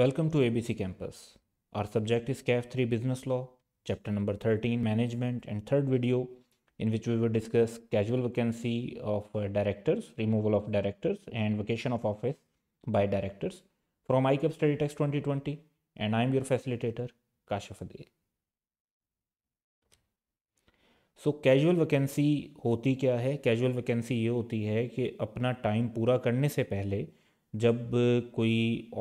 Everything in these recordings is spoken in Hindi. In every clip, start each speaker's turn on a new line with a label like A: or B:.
A: Welcome to A B C campus our subject is CAF three business law chapter number thirteen management and third video in which we would discuss casual vacancy of directors removal of directors and vacation of office by directors from I CAP study texts twenty twenty and I am your facilitator Kashaf Adeel so casual vacancy होती क्या है कैजुअल वैकेंसी ये होती है कि अपना टाइम पूरा करने से पहले जब कोई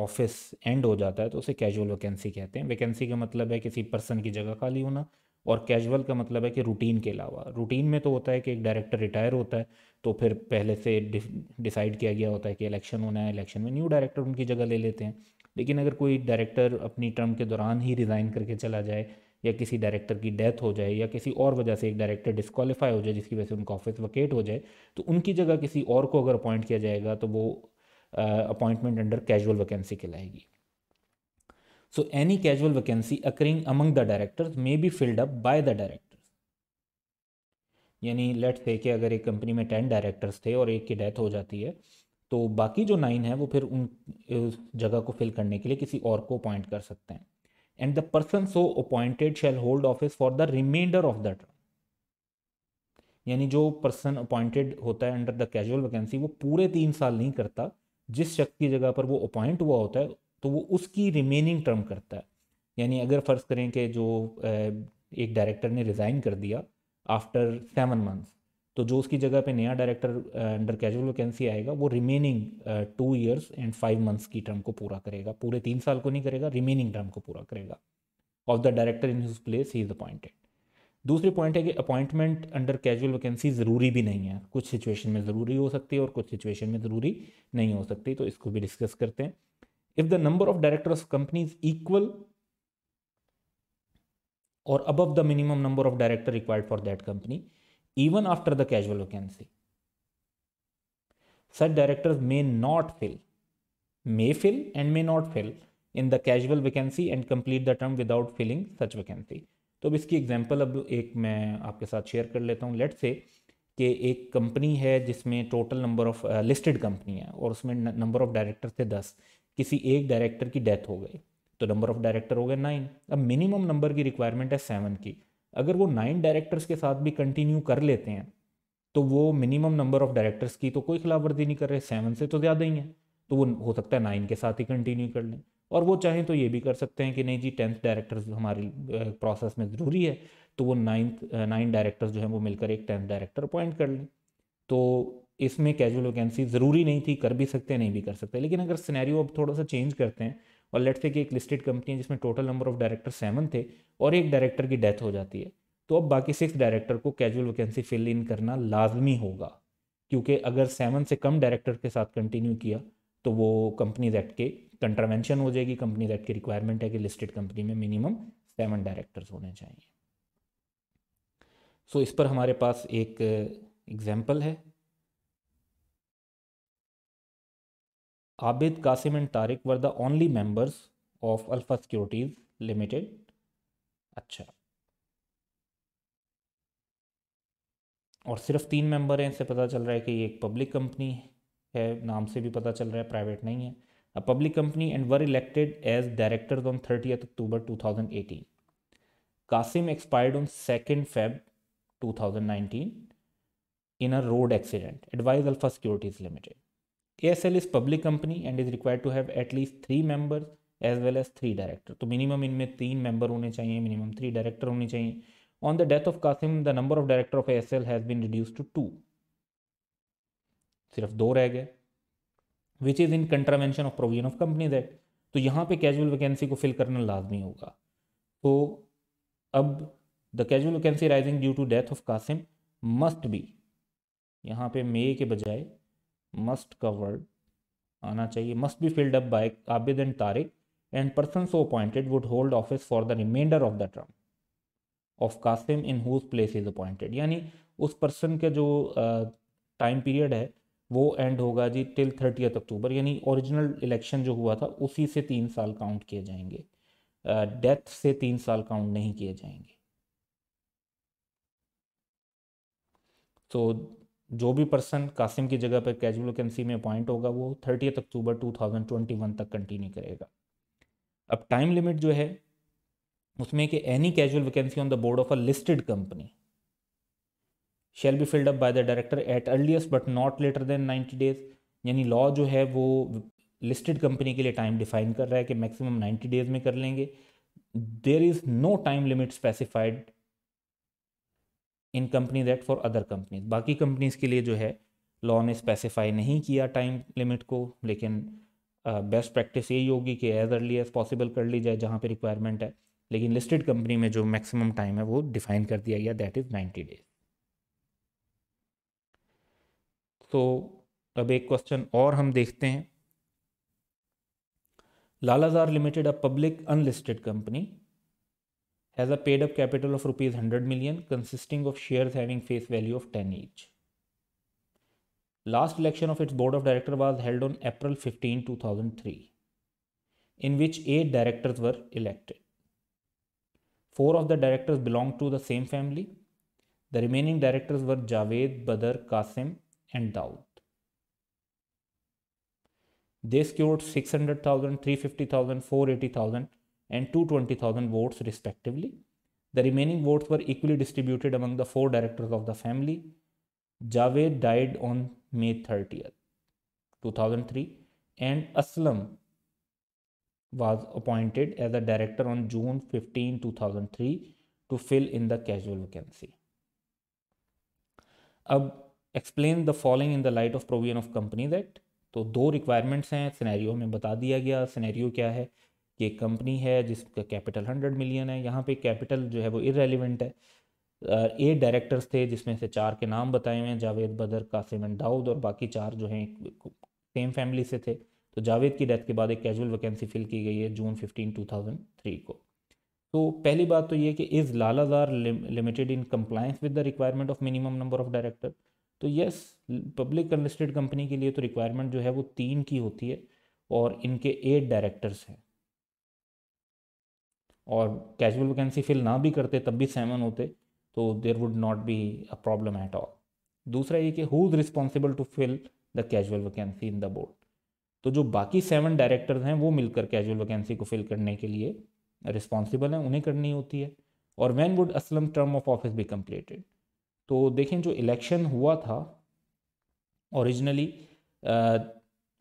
A: ऑफिस एंड हो जाता है तो उसे कैजुअल वैकेंसी कहते हैं वैकेंसी का मतलब है किसी पर्सन की जगह खाली होना और कैजुअल का मतलब है कि रूटीन के अलावा रूटीन में तो होता है कि एक डायरेक्टर रिटायर होता है तो फिर पहले से डिसाइड किया गया होता है कि इलेक्शन होना है इलेक्शन में न्यू डायरेक्टर उनकी जगह ले लेते हैं लेकिन अगर कोई डायरेक्टर अपनी टर्म के दौरान ही रिज़ाइन करके चला जाए या किसी डायरेक्टर की डेथ हो जाए या किसी और वजह से एक डायरेक्टर डिस्कालीफाई हो जाए जिसकी वजह से उनका ऑफिस वकेट हो जाए तो उनकी जगह किसी और को अगर अपॉइंट किया जाएगा तो वो अपॉइंटमेंट अंडर कैजुअल वैकेंसी कहलाएगी so any casual vacancy occurring among the directors may be filled up by the directors यानी लेट से कि अगर एक कंपनी में टेन डायरेक्टर्स थे और एक की डेथ हो जाती है तो बाकी जो नाइन है वो फिर उन जगह को फिल करने के लिए किसी और को अपॉइंट कर सकते हैं and the person so appointed shall hold office for the remainder of the term यानी जो पर्सन अपॉइंटेड होता है अंडर द कैजुअल वैकेंसी वो पूरे तीन साल नहीं करता जिस शख्स की जगह पर वो अपॉइंट हुआ होता है तो वो उसकी रिमेनिंग टर्म करता है यानी अगर फ़र्ज़ करें कि जो एक डायरेक्टर ने रिज़ाइन कर दिया आफ्टर सेवन मंथ्स तो जो उसकी जगह पे नया डायरेक्टर अंडर कैजुअल वैकेंसी आएगा वो remaining two years and five months की टर्म को पूरा करेगा पूरे तीन साल को नहीं करेगा रिमेनिंग टर्म को पूरा करेगा of the director in his place he is appointed दूसरी पॉइंट है कि अपॉइंटमेंट अंडर कैजुअल वैकेंसी ज़रूरी भी नहीं है कुछ सिचुएशन में ज़रूरी हो सकती है और कुछ सिचुएशन में ज़रूरी नहीं हो सकती तो इसको भी डिस्कस करते हैं if the number of director of company is equal और above the minimum number of director required for that company even after the casual vacancy such directors may not fill may fill and may not fill in the casual vacancy and complete the term without filling such vacancy तो अब इसकी एग्जांपल अब एक मैं आपके साथ शेयर कर लेता हूँ लेट से कि एक कंपनी है जिसमें total number of listed company है और उसमें नंबर ऑफ डायरेक्टर थे दस किसी एक डायरेक्टर की डेथ हो गई तो नंबर ऑफ डायरेक्टर हो गए नाइन अब मिनिमम नंबर की रिक्वायरमेंट है सेवन की अगर वो नाइन डायरेक्टर्स के साथ भी कंटिन्यू कर लेते हैं तो वो मिनिमम नंबर ऑफ डायरेक्टर्स की तो कोई खिलाफ नहीं कर रहे सेवन से तो ज़्यादा ही है तो वो हो सकता है नाइन के साथ ही कंटिन्यू कर लें और वो चाहें तो ये भी कर सकते हैं कि नहीं जी टेंथ डायरेक्टर्स हमारी प्रोसेस में ज़रूरी है तो वो नाइन्थ नाइन डायरेक्टर्स जो हैं वो मिलकर एक टेंथ डायरेक्टर अपॉइंट कर लें तो इसमें कैजुअल वैकेंसी ज़रूरी नहीं थी कर भी सकते नहीं भी कर सकते लेकिन अगर सिनेरियो अब थोड़ा सा चेंज करते हैं और लेट्स से कि एक लिस्टेड कंपनी है जिसमें total number of director seven थे और एक डायरेक्टर की डेथ हो जाती है तो अब बाकी सिक्स डायरेक्टर को कैजुअल वैकेंसी फिल इन करना लाजमी होगा क्योंकि अगर सेवन से कम डायरेक्टर के साथ कंटिन्यू किया तो वो कंपनीज एक्ट के कंट्रावेंशन हो जाएगी कंपनीज एक्ट की रिक्वायरमेंट है कि लिस्टेड कंपनी में मिनिमम सेवन डायरेक्टर्स होने चाहिए सो so, इस पर हमारे पास एक एग्जाम्पल है Abid Qasim and Tariq were the only members of Alpha Securities Limited अच्छा और सिर्फ तीन मेंबर हैं इससे पता चल रहा है कि ये एक पब्लिक कंपनी है है नाम से भी पता चल रहा है प्राइवेट नहीं है a public company and were elected as directors on thirty October two Qasim expired on second Feb 2019 in a road accident advise Alpha Securities Limited A S L is public company and is require to have at least three members as well as three director तो मिनिमम इनमें तीन मेंबर होने चाहिए मिनिमम थ्री डायरेक्टर होने चाहिए on the death of Qasim the number of director of S L has been reduce to two सिर्फ दो रह गए which is in contravention of provision of companies act तो यहाँ पे कैजुअल वैकेंसी को फिल करना लाजमी होगा तो अब the casual vacancy rising due to death of Qasim must be यहाँ पे मे के बजाय मस्ट का वर्ड आना चाहिए must be filled up by Abid and Tariq and person so appointed would hold office for the reminder of the term of Qasim in whose place is appointed यानी उस पर्सन का जो टाइम uh, पीरियड है वो एंड होगा जी टिल थर्टियथ अक्टूबर यानी ओरिजिनल इलेक्शन जो हुआ था उसी से तीन साल काउंट किए जाएंगे डेथ से तीन साल काउंट नहीं किए जाएंगे तो जो भी पर्सन कासिम की जगह पर कैजुअल वैकेंसी में अपॉइंट होगा वो थर्टियथ अक्टूबर 2021 तक कंटिन्यू करेगा अब टाइम लिमिट जो है उसमें कि any casual vacancy on the board of a listed company shall be filled up by the director at earliest but not later than ninety days यानी लॉ जो है वो लिस्टेड कंपनी के लिए टाइम डिफाइन कर रहा है कि मैक्सिमम नाइन्टी डेज में कर लेंगे there is no time limit specified in company that for other companies बाकी कंपनीज के लिए जो है लॉ ने स्पेसिफाई नहीं किया टाइम लिमिट को लेकिन बेस्ट प्रैक्टिस यही होगी कि एज अर्ली एज पॉसिबल कर ली जाए जहाँ पे रिक्वायरमेंट है लेकिन लिस्टेड कंपनी में जो मैक्सिमम टाइम है वो डिफाइन कर दिया गया दैट इज़ नाइन्टी डेज तो अब एक क्वेश्चन और हम देखते हैं Lalazar Limited a public unlisted company has a paid up capital of rupees hundred million consisting of share having face value of ten each last election of its board of director was held on April fifteen two thousand three in which eight directors were elected four of the directors belong to the same family the remaining directors were Javed Badar Qasim and doubt. They secured 600,000, 350,000, 480,000 and 220,000 votes respectively. The remaining votes were equally distributed among the four directors of the family. Javed died on May 30th, 2003 and Aslam was appointed as a director on June 15, 2003 to fill in the casual vacancy. अब explain the following in the light of provision of companies act तो दो रिक्वायरमेंट्स हैं सिनेरियो में बता दिया गया सिनेरियो क्या है कि एक कंपनी है जिसका कैपिटल हंड्रेड मिलियन है यहाँ पे कैपिटल जो है वो इरेलीवेंट है एट डायरेक्टर्स थे जिसमें से चार के नाम बताए हुए हैं जावेद बदर कासिम एंड दाऊद और बाकी चार जो हैं सेम फैमिली से थे तो जावेद की डेथ के बाद एक कैजुअल वैकेंसी फिल की गई है June fifteen two thousand three को तो पहली बात तो ये कि is Lalazar Limited in compliance with the requirement of minimum number of director तो यस पब्लिक अनलिस्टेड कंपनी के लिए तो रिक्वायरमेंट जो है वो तीन की होती है और इनके एट डायरेक्टर्स हैं और कैजुअल वैकेंसी फिल ना भी करते तब भी सेवन होते तो there would not be a problem at all दूसरा ये कि who is responsible to fill the casual vacancy in the board तो जो बाकी सेवन डायरेक्टर्स हैं वो मिलकर कैजुअल वैकेंसी को फिल करने के लिए रिस्पॉन्सिबल हैं उन्हें करनी होती है और when would Aslam term of office भी कम्प्लीटेड तो देखें जो इलेक्शन हुआ था ओरिजिनली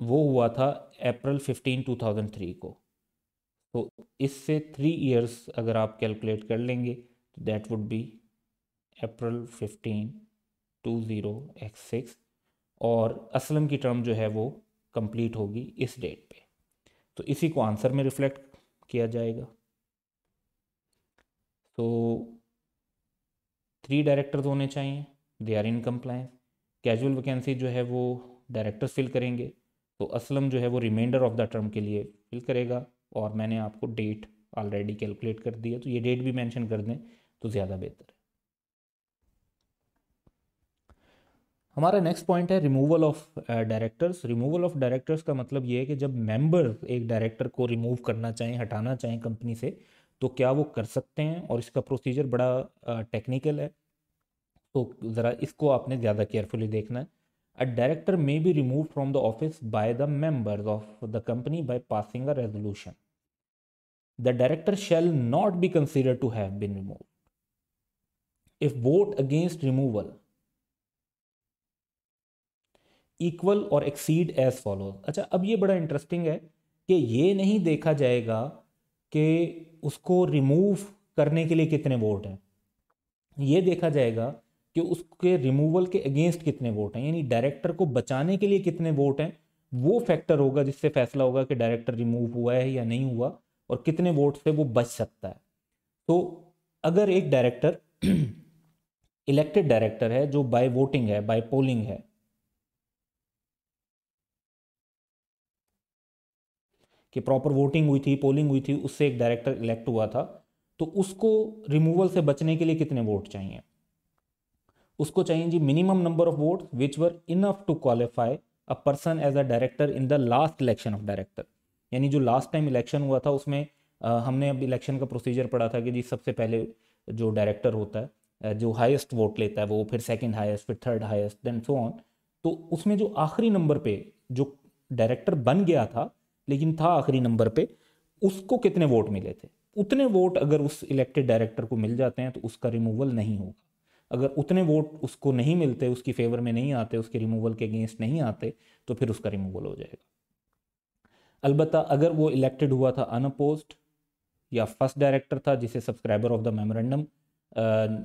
A: वो हुआ था April fifteen two thousand three को तो इससे थ्री इयर्स अगर आप कैलकुलेट कर लेंगे तो that would be April fifteen two zero x six और असलम की टर्म जो है वो कंप्लीट होगी इस डेट पे तो इसी को आंसर में रिफ्लेक्ट किया जाएगा तो थ्री डायरेक्टर्स होने चाहिए they are in compliance casual vacancy जो है वो डायरेक्टर्स फिल करेंगे तो असलम जो है वो रिमाइंडर ऑफ द टर्म के लिए फिल करेगा और मैंने आपको डेट ऑलरेडी कैलकुलेट कर दिया तो ये डेट भी मैंशन कर दें तो ज़्यादा बेहतर है हमारा नेक्स्ट पॉइंट है removal of directors removal of directors का मतलब ये है कि जब मेंबर एक डायरेक्टर को रिमूव करना चाहें हटाना चाहें कंपनी से तो क्या वो कर सकते हैं और इसका प्रोसीजर बड़ा टेक्निकल uh, है तो ज़रा इसको आपने ज़्यादा केयरफुली देखना है a director may be remove from the office by the members of the company by passing a resolution the director shall not be consider to have been remove if vote against removal equal और एक्सीड एज फॉलो अच्छा अब ये बड़ा इंटरेस्टिंग है कि ये नहीं देखा जाएगा कि उसको रिमूव करने के लिए कितने वोट हैं ये देखा जाएगा कि उसके रिमूवल के अगेंस्ट कितने वोट हैं यानी डायरेक्टर को बचाने के लिए कितने वोट हैं वो फैक्टर होगा जिससे फैसला होगा कि डायरेक्टर रिमूव हुआ है या नहीं हुआ और कितने वोट से वो बच सकता है तो अगर एक डायरेक्टर इलेक्टेड डायरेक्टर है जो बाय वोटिंग है बाय पोलिंग है कि प्रॉपर वोटिंग हुई थी पोलिंग हुई थी उससे एक डायरेक्टर इलेक्ट हुआ था तो उसको रिमूवल से बचने के लिए कितने वोट चाहिए उसको चाहिए जी minimum number of vote which were enough to qualify a person as a director in the last election of director यानी जो लास्ट टाइम इलेक्शन हुआ था उसमें आ, हमने अब इलेक्शन का प्रोसीजर पढ़ा था कि जी सबसे पहले जो डायरेक्टर होता है जो हाईएस्ट वोट लेता है वो फिर सेकंड हाईएस्ट फिर third highest then so on तो उसमें जो आखिरी नंबर पे जो डायरेक्टर बन गया था लेकिन था आखिरी नंबर पे उसको कितने वोट मिले थे उतने वोट अगर उस इलेक्टेड डायरेक्टर को मिल जाते हैं तो उसका रिमूवल नहीं होगा अगर उतने वोट उसको नहीं मिलते उसकी फेवर में नहीं आते उसके रिमूवल के अगेंस्ट नहीं आते तो फिर उसका रिमूवल हो जाएगा अलबत् अगर वो इलेक्टेड हुआ था अनअपोज या फर्स्ट डायरेक्टर था जिसे subscriber of the memorandum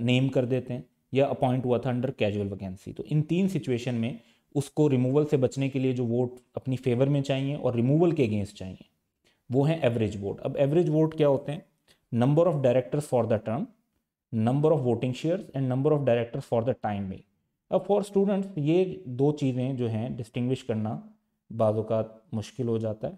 A: name कर देते हैं या अपॉइंट हुआ था अंडर कैजुअल वैकेंसी तो इन तीन सिचुएशन में उसको रिमूवल से बचने के लिए जो वोट अपनी फेवर में चाहिए और रिमूवल के अगेंस्ट चाहिए वो हैं एवरेज वोट अब एवरेज वोट क्या होते हैं number of directors for the term number of voting shares and number of directors for the time में अब फॉर स्टूडेंट्स ये दो चीज़ें जो हैं डिस्टिंग्विश करना बाज़ मुश्किल हो जाता है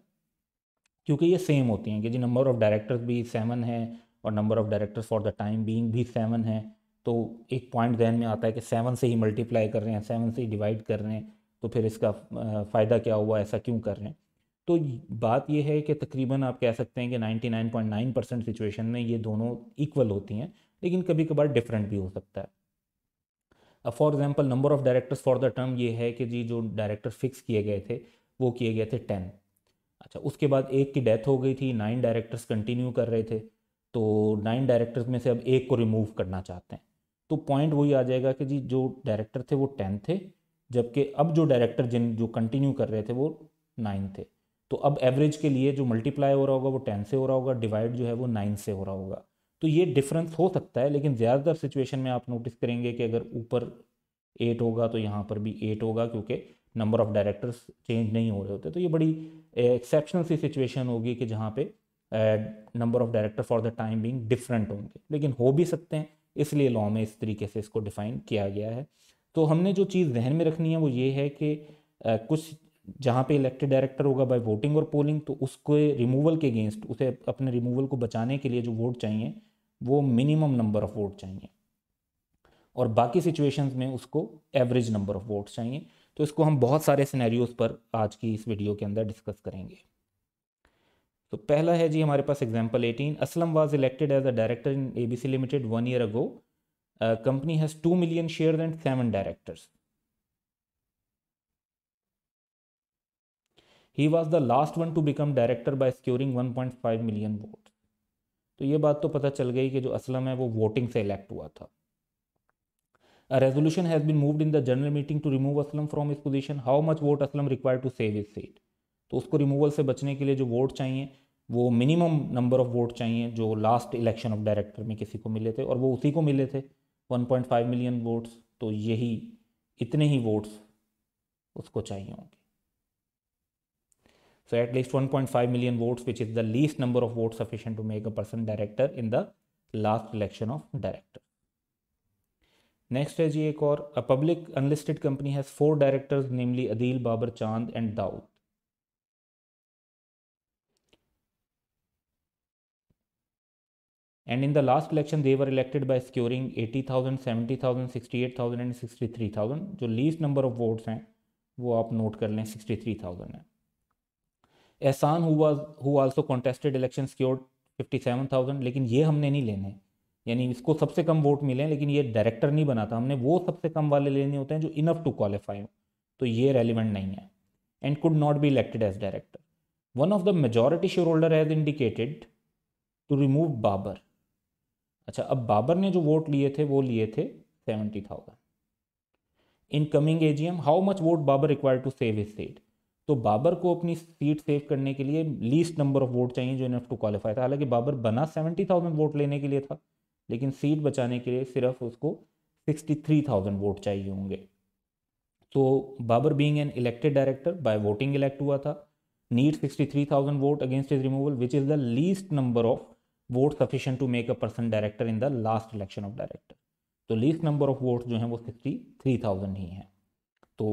A: क्योंकि ये सेम होती हैं कि जी नंबर ऑफ़ डायरेक्टर्स भी सेवन है और number of directors for the time being भी सेवन है तो एक पॉइंट जहन में आता है कि सेवन से ही मल्टीप्लाई कर रहे हैं सेवन से ही डिवाइड कर रहे हैं तो फिर इसका फ़ायदा क्या हुआ ऐसा क्यों कर रहे हैं तो बात यह है कि तकरीबन आप कह सकते हैं कि नाइन्टी परसेंट सिचुएशन में ये दोनों इक्वल होती हैं लेकिन कभी कभार डिफरेंट भी हो सकता है अब for example number of directors for the term ये है कि जी जो डायरेक्टर फिक्स किए गए थे वो किए गए थे टेन अच्छा उसके बाद एक की डेथ हो गई थी नाइन डायरेक्टर्स कंटिन्यू कर रहे थे तो नाइन डायरेक्टर्स में से अब एक को रिमूव करना चाहते हैं तो पॉइंट वही आ जाएगा कि जी जो डायरेक्टर थे वो टेन थे जबकि अब जो डायरेक्टर जिन जो कंटिन्यू कर रहे थे वो नाइन थे तो अब एवरेज के लिए जो मल्टीप्लाई हो रहा होगा वो टेन से हो रहा होगा डिवाइड जो है वो नाइन से हो रहा होगा तो ये डिफरेंस हो सकता है लेकिन ज़्यादातर सिचुएशन में आप नोटिस करेंगे कि अगर ऊपर एट होगा तो यहाँ पर भी एट होगा क्योंकि नंबर ऑफ़ डायरेक्टर्स चेंज नहीं हो रहे होते तो ये बड़ी एक्सेप्शनल सी सिचुएशन होगी कि जहाँ पे number of director for the time being different होंगे लेकिन हो भी सकते हैं इसलिए लॉ में इस तरीके से इसको डिफ़ाइन किया गया है तो हमने जो चीज़ जहन में रखनी है वो ये है कि कुछ जहाँ पे इलेक्टेड डायरेक्टर होगा बाय वोटिंग और पोलिंग तो उसके रिमूवल के अगेंस्ट उसे अपने रिमूवल को बचाने के लिए जो वोट चाहिए वो मिनिमम नंबर ऑफ वोट चाहिए और बाकी सिचुएशंस में उसको एवरेज नंबर ऑफ वोट्स चाहिए तो इसको हम बहुत सारे सिनेरियोज पर आज की इस वीडियो के अंदर डिस्कस करेंगे तो पहला है जी हमारे पास example eighteen Aslam was elected as a director in A Limited one year ago company has two million share and seven directors he was the last one to become director by securing 1.5 million vote तो ये बात तो पता चल गई कि जो असलम है वो वोटिंग से इलेक्ट हुआ था a resolution has been moved in the general meeting to remove Aslam from his position how much vote Aslam require to save his seat तो उसको रिमूवल से बचने के लिए जो वोट चाहिए वो मिनिमम नंबर ऑफ वोट चाहिए जो लास्ट इलेक्शन ऑफ डायरेक्टर में किसी को मिले थे और वो उसी को मिले थे 1.5 मिलियन वोट्स तो यही इतने ही वोट्स उसको चाहिए होंगे So at least 1.5 million votes, which is the least number of votes sufficient to make a person director in the last election of director. next is जी एक और a public unlisted company has four directors namely Adeel Babar Chand and Daud and in the last election they were elected by securing 80,000, 70,000, 68,000 and 63,000 jo least number of votes hain wo aap note kar le 63,000 hai Ehsan हुआ who also contested election secured fifty seven thousand लेकिन ये हमने नहीं लेने यानी इसको सबसे कम वोट मिले हैं लेकिन ये डायरेक्टर नहीं बनाता हमने वो सबसे कम वाले लेने होते हैं जो इनफ टू क्वालिफाई हो तो ये रेलिवेंट नहीं है and could not be elected as director one of the majority share holder has indicated to remove Babar अच्छा अब बाबर ने जो वोट लिए थे वो लिए थे seventy thousand in coming AGM how much vote Babar require to save his seat तो बाबर को अपनी सीट सेव करने के लिए लीस्ट नंबर ऑफ वोट चाहिए जो इनफ टू क्वालिफाई था हालांकि बाबर बना सेवेंटी थाउजेंड वोट लेने के लिए था लेकिन सीट बचाने के लिए सिर्फ उसको सिक्सटी थ्री थाउजेंड वोट चाहिए होंगे तो Babar being an elected director by voting elect हुआ था need sixty three thousand vote against is removal which is the least number of vote sufficient to make a person director in the last election of director तो लीस्ट नंबर ऑफ वोट जो है वो सिक्सटी थ्री थाउजेंड ही हैं तो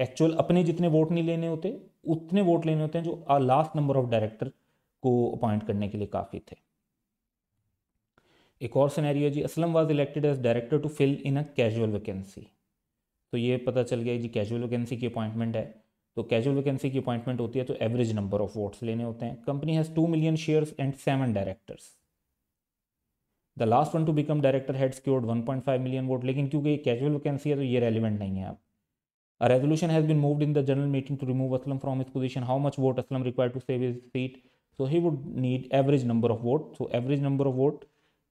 A: एक्चुअल अपने जितने वोट नहीं लेने होते उतने वोट लेने होते हैं जो लास्ट नंबर ऑफ डायरेक्टर को अपॉइंट करने के लिए काफ़ी थे एक और सिनेरियो जी Aslam was elected as director to fill in a casual vacancy तो ये पता चल गया जी कैजुअल वैकेंसी की अपॉइंटमेंट है तो कैजुअल वैकेंसी की अपॉइंटमेंट होती है तो एवरेज नंबर ऑफ वोट्स लेने होते हैं company has two million shares and seven directors the last one to become director had secured one million vote लेकिन क्योंकि ये कैजुअल वैकेंसी है तो ये रेलिवेंट नहीं है आप A resolution has been moved in the general meeting to remove Aslam from his position. How much vote Aslam required to save his seat? So he would need average number of vote. So average number of vote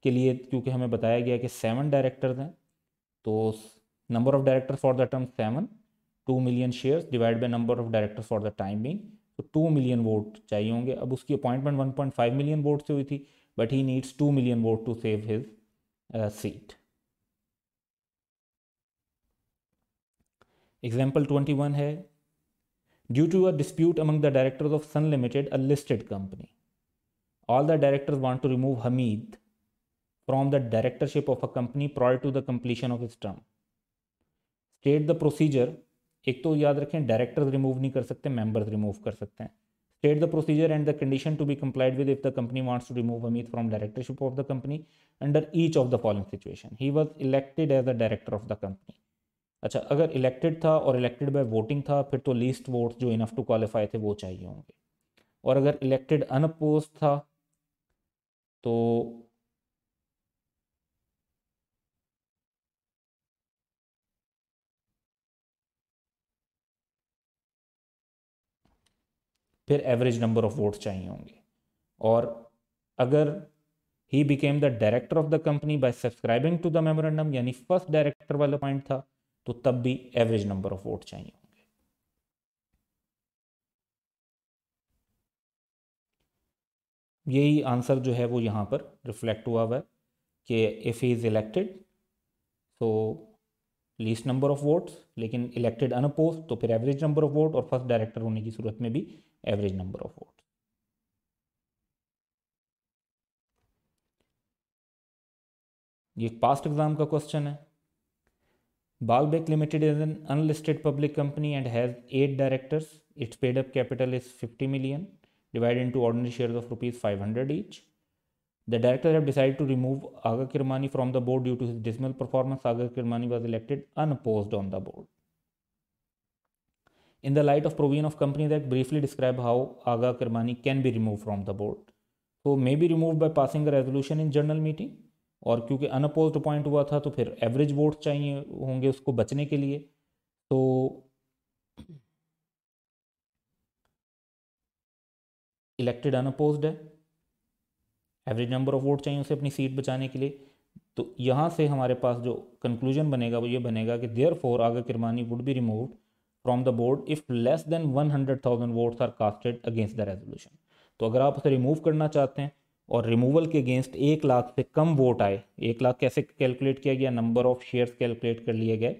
A: के लिए क्योंकि हमें बताया गया कि seven directors हैं तो number of directors for the term seven, two million shares divided by number of directors for the time being. तो two million vote चाहिए होंगे अब उसकी appointment one point five million vote से हुई थी but he needs two million vote to save his uh, seat. Example 21 है Due to a dispute among the directors of Sun Limited, a listed company, all the directors want to remove Hamid from the directorship of a company prior to the completion of his term. State the procedure. एक तो याद रखें directors remove नहीं कर सकते, members remove कर सकते हैं. State the procedure and the condition to be complied with if the company wants to remove Hamid from directorship of the company under each of the following situation. He was elected as a director of the company. अच्छा अगर इलेक्टेड था और इलेक्टेड बाय वोटिंग था फिर तो लीस्ट वोट जो इनफ टू क्वालिफाई थे वो चाहिए होंगे और अगर इलेक्टेड अनअपोज था तो फिर एवरेज नंबर ऑफ वोट्स चाहिए होंगे और अगर he became the director of the company by subscribing to the memorandum यानी फर्स्ट डायरेक्टर वाला पॉइंट था तो तब भी एवरेज नंबर ऑफ वोट चाहिए होंगे यही आंसर जो है वो यहां पर रिफ्लेक्ट हुआ हुआ है कि इफ़ ही इज़ इलेक्टेड तो लीस्ट नंबर ऑफ वोट्स लेकिन इलेक्टेड अनपोज तो फिर एवरेज नंबर ऑफ वोट और फर्स्ट डायरेक्टर होने की सूरत में भी एवरेज नंबर ऑफ वोट ये पास्ट एग्ज़ाम का क्वेश्चन है Balbec Limited is an unlisted public company and has 8 directors. Its paid up capital is 50 million divided into ordinary shares of rupees 500 each. The directors have decided to remove Aga Kirmani from the board due to his dismal performance. Aga Kirmani was elected unopposed on the board. In the light of provision of company, that briefly describe how Aga Kirmani can be removed from the board. So may be removed by passing a resolution in general meeting और क्योंकि अनअपोज्ड पॉइंट हुआ था तो फिर एवरेज वोट चाहिए होंगे उसको बचने के लिए तो इलेक्टेड अनअपोज्ड है एवरेज नंबर ऑफ वोट चाहिए उसे अपनी सीट बचाने के लिए तो यहाँ से हमारे पास जो कंक्लूजन बनेगा वो ये बनेगा कि therefore Agha Kirmani would be remove from the board if less than one hundred thousand votes are casted against the resolution तो अगर आप उसे रिमूव करना चाहते हैं और रिमूवल के अगेंस्ट एक लाख से कम वोट आए एक लाख कैसे कैलकुलेट किया गया नंबर ऑफ शेयर्स कैलकुलेट कर लिए गए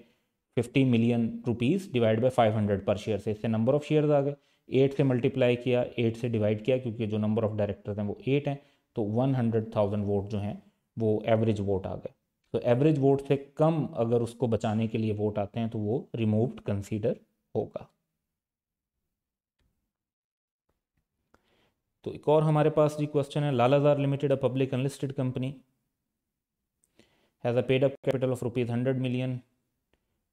A: fifty million rupees divide by five hundred per share से इससे नंबर ऑफ शेयर्स आ गए एट से मल्टीप्लाई किया एट से डिवाइड किया क्योंकि जो नंबर ऑफ डायरेक्टर्स हैं वो एट हैं तो वन हंड्रेड थाउजेंड वोट जो हैं वो एवरेज वोट आ गए तो एवरेज वोट से कम अगर उसको बचाने के लिए वोट आते हैं तो वो रिमूव्ड कंसीडर होगा तो एक और हमारे पास जी क्वेश्चन है Lalazar limited public unlisted company has a paid up capital of rupees hundred million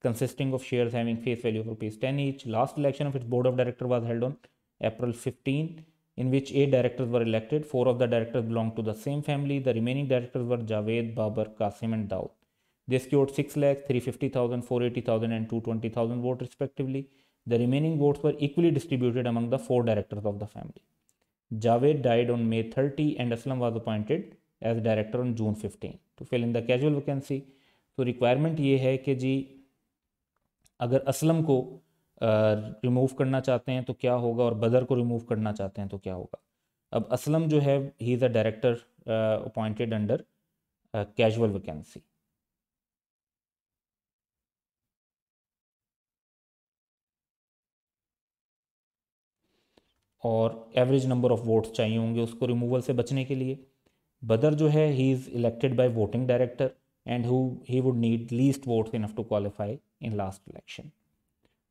A: consisting of shares face value of rupees ten each last election of its board of director was held on April fifteen in which a directors were elected four of the directors belong to the same family the remaining directors were Javed Babar Qasim and Dawood this की vote six lakh three fifty thousand four eighty thousand and two twenty thousand vote respectively the remaining votes were equally distributed among the four directors of the family Javed died on May 30 and Aslam was appointed as director on June 15 to तो fill in the casual vacancy. तो रिक्वायरमेंट ये है कि जी अगर असलम को रिमूव करना चाहते हैं तो क्या होगा और बदर को रिमूव करना चाहते हैं तो क्या होगा अब असलम जो है he is a director appointed under casual vacancy और एवरेज नंबर ऑफ वोट्स चाहिए होंगे उसको रिमूवल से बचने के लिए बदर जो है he is elected by voting director and who he would need least votes enough to qualify in last election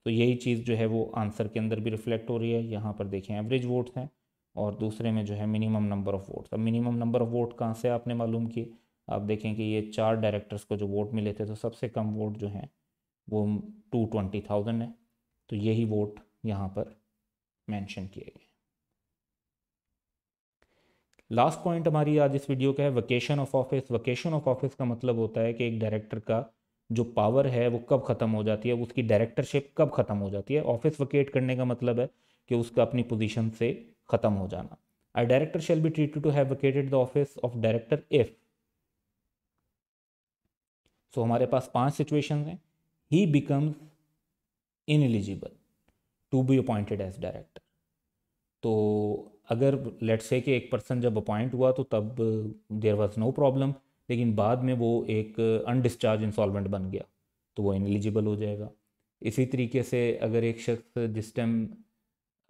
A: तो यही चीज़ जो है वो आंसर के अंदर भी रिफ्लेक्ट हो रही है यहाँ पर देखें एवरेज वोट्स हैं और दूसरे में जो है मिनिमम नंबर ऑफ वोट्स अब मिनिमम नंबर ऑफ वोट कहाँ से आपने मालूम किए आप देखें कि ये चार डायरेक्टर्स को जो वोट मिले थे तो सबसे कम वोट जो हैं वो टू ट्वेंटी थाउजेंड है तो यही वोट यहाँ पर मेंशन किए गए लास्ट पॉइंट हमारी आज इस वीडियो का है vacation of office vacation of office का मतलब होता है कि एक डायरेक्टर का जो पावर है वो कब ख़त्म हो जाती है उसकी डायरेक्टरशिप कब ख़त्म हो जाती है ऑफिस वकेट करने का मतलब है कि उसका अपनी पोजीशन से ख़त्म हो जाना I director shall be treated to have vacated the office of director if so हमारे पास पांच सिचुएशन हैं he becomes ineligible to be appointed as director तो अगर लेट से कि एक पर्सन जब अपॉइंट हुआ तो तब देर वॉज नो प्रॉब्लम लेकिन बाद में वो एक अनडिस्चार्ज इंसॉल्वेंट बन गया तो वो इनएलिजिबल हो जाएगा इसी तरीके से अगर एक शख्स जिस टाइम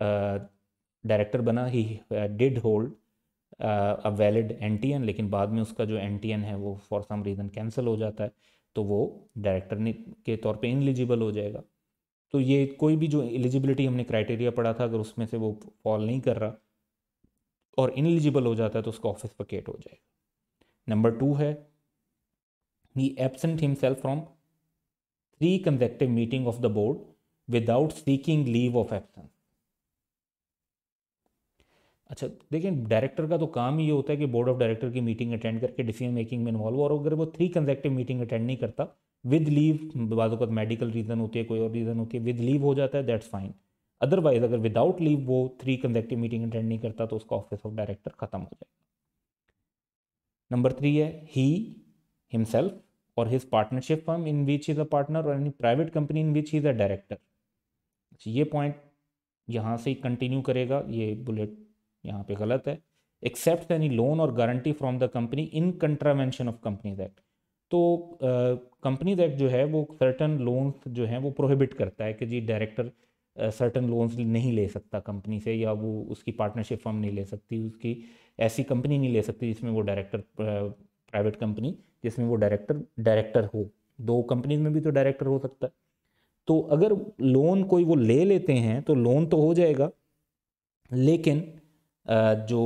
A: डायरेक्टर uh, बना he did hold a valid an लेकिन बाद में उसका जो एन है वो फॉर सम रीज़न कैंसिल हो जाता है तो वो डायरेक्टर के तौर पे इनलिजिबल हो जाएगा तो ये कोई भी जो एलिजिबिलिटी हमने क्राइटेरिया पढ़ा था अगर उसमें से वो फॉल नहीं कर रहा और इनएलिजिबल हो जाता है तो उसका ऑफिस वकेट हो जाएगा नंबर टू है he absent himself from three consecutive meeting of the board without seeking leave of absence अच्छा देखिए डायरेक्टर का तो काम ही ये होता है कि बोर्ड ऑफ डायरेक्टर की मीटिंग अटेंड करके डिसीजन मेकिंग में इन्वॉल्व और अगर वो थ्री कंजेक्टिव मीटिंग अटेंड नहीं करता विद लीव बाद मेडिकल रीज़न होती है कोई और रीज़न होती है विद लीव हो जाता है दैट्स फाइन अदरवाइज अगर विदाउट लीव वो थ्री कंजेक्टिव मीटिंग अटेंड नहीं करता तो उसका ऑफिस ऑफ डायरेक्टर खत्म हो जाएगा नंबर थ्री है ही हिमसेल्फ और his partnership firm in which is a partner और any private company in which is a director ये पॉइंट यहाँ से ही कंटिन्यू करेगा ये बुलेट यहाँ पे गलत है एक्सेप्ट एनी लोन और guarantee from the company in contravention of companies act तो कंपनीज एक्ट जो है वो सर्टन लोन्स जो हैं वो प्रोहिबिट करता है कि जी डायरेक्टर सर्टन लोन्स नहीं ले सकता कंपनी से या वो उसकी पार्टनरशिप फर्म नहीं ले सकती उसकी ऐसी कंपनी नहीं ले सकती जिसमें वो डायरेक्टर प्राइवेट कंपनी जिसमें वो डायरेक्टर डायरेक्टर हो दो कंपनीज में भी तो डायरेक्टर हो सकता है तो अगर लोन कोई वो ले लेते हैं तो लोन तो हो जाएगा लेकिन जो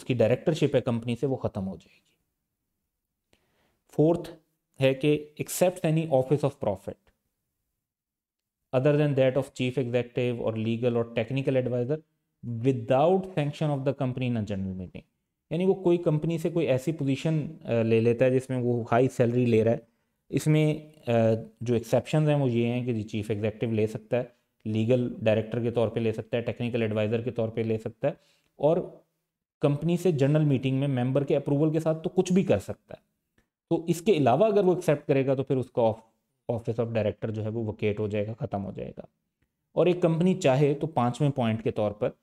A: उसकी डायरेक्टरशिप है कंपनी से वो ख़त्म हो जाएगी फोर्थ है कि except any office of profit other than that of chief executive और लीगल और technical adviser without sanction of the company in a general meeting यानी वो कोई कंपनी से कोई ऐसी पोजीशन ले लेता है जिसमें वो हाई सैलरी ले रहा है इसमें जो एक्सेप्शन हैं वो ये हैं कि जी चीफ एग्जेक्टिव ले सकता है लीगल डायरेक्टर के तौर पे ले सकता है टेक्निकल एडवाइज़र के तौर पे ले सकता है और कंपनी से जनरल मीटिंग में मेंबर के अप्रूवल के साथ तो कुछ भी कर सकता है तो इसके अलावा अगर वो एक्सेप्ट करेगा तो फिर उसका ऑफिस ऑफ डायरेक्टर जो है वो वकेट हो जाएगा ख़त्म हो जाएगा और एक कंपनी चाहे तो पाँचवें पॉइंट के तौर पर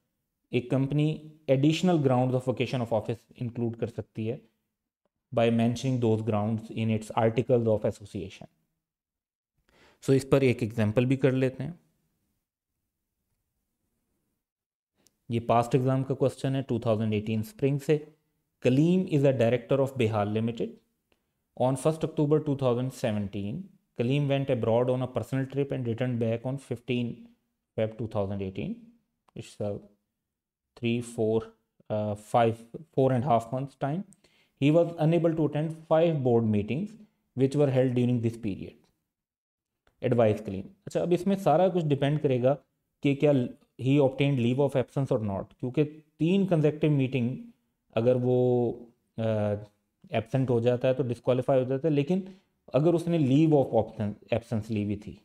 A: एक company additional ground of vocation of office include कर सकती है by mentioning those ground in its articles of association so इस पर एक एग्जाम्पल भी कर लेते हैं ये पास्ट एग्ज़ाम का क्वेश्चन है 2018 स्प्रिंग से Kaleem is a director of Bihar limited On 1st October 2017, Kaleem went abroad on a personal trip and returned back on 15 Feb 2018. It's a three, four, uh, five, four and a half months time. He was unable to attend five board meetings which were held during this period. Advice, Kaleem अच्छा अब इसमें सारा कुछ depend करेगा कि क्या he obtained leave of absence or not. क्योंकि तीन consecutive meeting, अगर वो एबसेंट हो जाता है तो डिस्कालीफाई हो जाता है लेकिन अगर उसने लीव ऑफ ऑप्शन एबसेंस ली हुई थी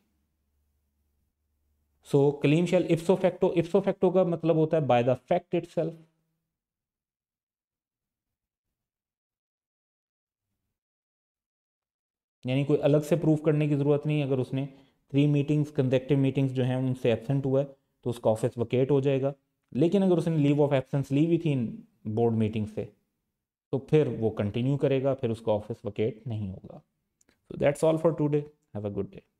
A: so Kaleem shall ipso facto facto का मतलब होता है by the fact itself यानी कोई अलग से प्रूफ करने की ज़रूरत नहीं अगर उसने थ्री मीटिंग्स कंजेक्टिव मीटिंग्स जो हैं उनसे एबसेंट हुआ है तो उसका ऑफिस वकेट हो जाएगा लेकिन अगर उसने लीव ऑफ एबसेंस ली हुई थी इन बोर्ड मीटिंग से तो फिर वो कंटिन्यू करेगा फिर उसका ऑफिस वकेट नहीं होगा so that's all for today have a good day